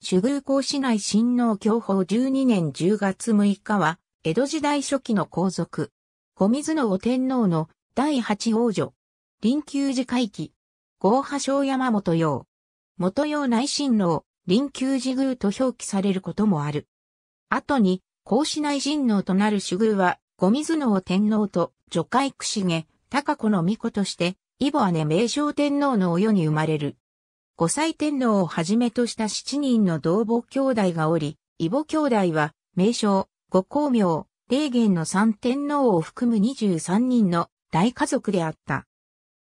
主宮公市内親王教法12年10月6日は、江戸時代初期の皇族。小水御天皇の第八王女。臨休寺会期。豪波小山元陽。元陽内親王、臨休寺宮と表記されることもある。後に、孔子内親王となる主宮は、小水御天皇と、女海くしげ、高子の御子として、イボ姉名称天皇の世に生まれる。五歳天皇をはじめとした七人の同母兄弟がおり、異母兄弟は、名称、五光明、霊元の三天皇を含む二十三人の大家族であった。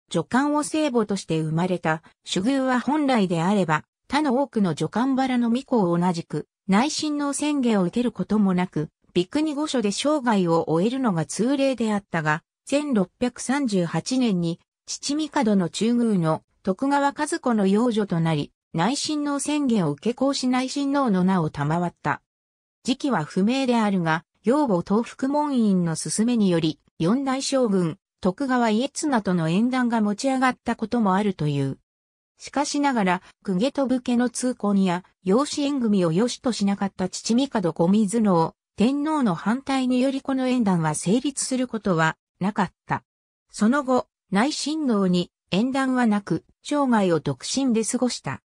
女官を聖母として生まれた、主宮は本来であれば、他の多くの女官薔薇の巫女を同じく、内心の宣言を受けることもなく、ビクニ御所で生涯を終えるのが通例であったが、1638年に、父帝の中宮の徳川和子の養女となり、内親王宣言を受け行し内親王の名を賜った。時期は不明であるが、養母東福門院の勧めにより、四代将軍、徳川家綱との縁談が持ち上がったこともあるという。しかしながら、公家と武家の通婚や、養子縁組を良しとしなかった父帝小水郎、天皇の反対によりこの縁談は成立することはなかった。その後、内親王に縁談はなく、生涯を独身で過ごした。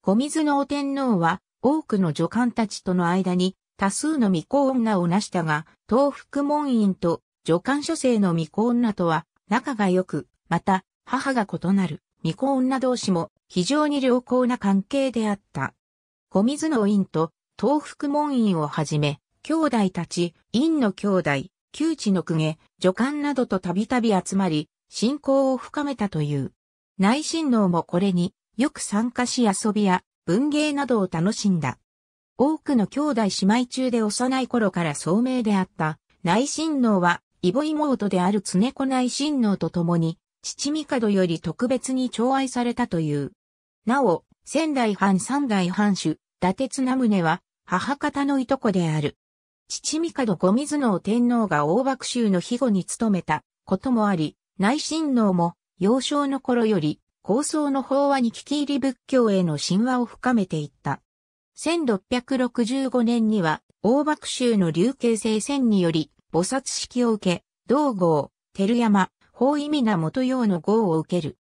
小水の天皇は、多くの女官たちとの間に、多数の未婚女をなしたが、東福門院と女官諸生の未婚女とは、仲が良く、また、母が異なる未婚女同士も、非常に良好な関係であった。小水の院と東福門院をはじめ、兄弟たち、院の兄弟、旧知の公家、女官などとたびたび集まり、信仰を深めたという。内親王もこれによく参加し遊びや文芸などを楽しんだ。多くの兄弟姉妹中で幼い頃から聡明であった内親王は、イボ妹である常子内親王と共に、父帝より特別に寵愛されたという。なお、仙台藩三代藩主、伊達綱宗は、母方のいとこである。父帝後水皇天皇が大幕州の庇護に務めたこともあり、内親王も幼少の頃より高僧の法話に聞き入り仏教への神話を深めていった。1665年には、大幕州の流形聖戦により、菩薩式を受け、道号、照山、法意味な元用の号を受ける。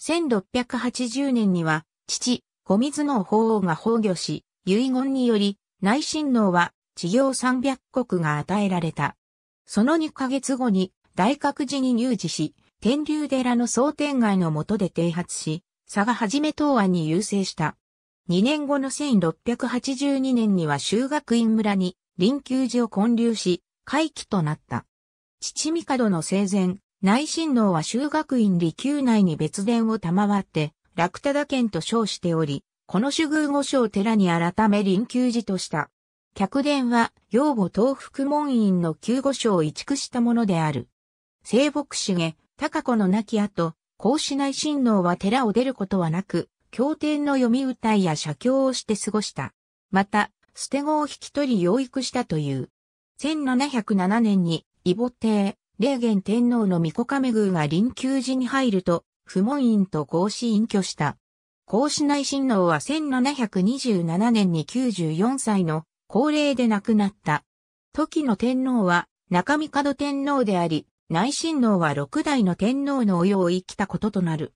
1680年には、父、小水の法王が崩御し、遺言により、内親王は、治療300国が与えられた。その2ヶ月後に、大覚寺に入寺し、天竜寺の蒼天街の下で停発し、佐賀はじめ東安に優勢した。2年後の1682年には修学院村に臨休寺を建立し、回帰となった。父帝の生前、内親王は修学院離宮内に別殿を賜って、楽田県と称しており、この主宮御所を寺に改め臨休寺とした。客殿は、養護東福門院の旧御所を移築したものである。聖牧師下、高子の亡き後、孔子内親王は寺を出ることはなく、経典の読み歌いや写経をして過ごした。また、捨て子を引き取り養育したという。1707年に、異母帝、霊元天皇の御子亀宮が臨休寺に入ると、不問院と孔子隠居した。孔子内親王は1727年に94歳の高齢で亡くなった。時の天皇は中三門天皇であり、内親王は六代の天皇の世を生きたこととなる。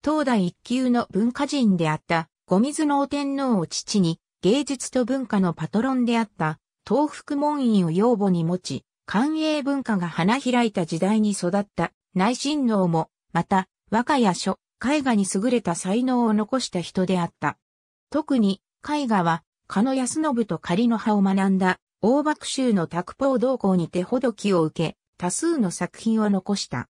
当代一級の文化人であった、五水能天皇を父に、芸術と文化のパトロンであった、東福門院を養母に持ち、官営文化が花開いた時代に育った内親王も、また、和歌や書、絵画に優れた才能を残した人であった。特に、絵画は、狩野安信と狩野派を学んだ、大幕州の拓法同行に手ほどきを受け、多数の作品を残した。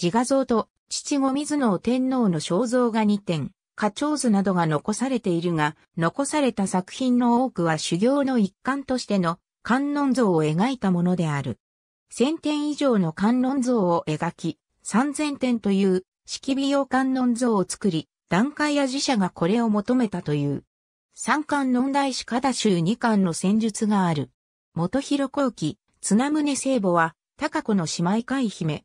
自画像と父御水野天皇の肖像画2点、花鳥図などが残されているが、残された作品の多くは修行の一環としての観音像を描いたものである。1000点以上の観音像を描き、3000点という式美用観音像を作り、段階や寺社がこれを求めたという。三冠論大師加田州二冠の戦術がある。元広後期、津宗聖母は、高子の姉妹会姫。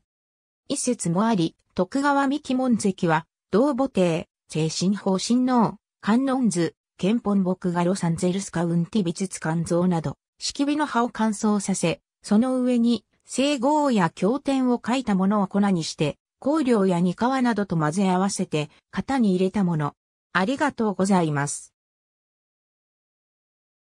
一説もあり、徳川三木門跡は、同母帝、精神法神王、観音図、憲本牧画ロサンゼルスカウンティ美術館像など、式尾の葉を乾燥させ、その上に、聖号や経典を書いたものを粉にして、香料や煮皮などと混ぜ合わせて、型に入れたもの。ありがとうございます。